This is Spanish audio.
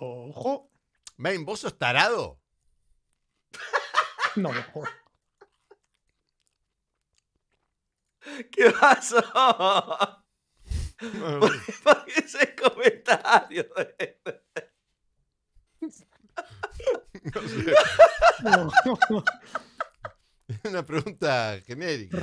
Ojo. Ven, vos sos tarado. No, mejor. ¿Qué pasó? ¿Por qué ese comentario? No Una pregunta genérica.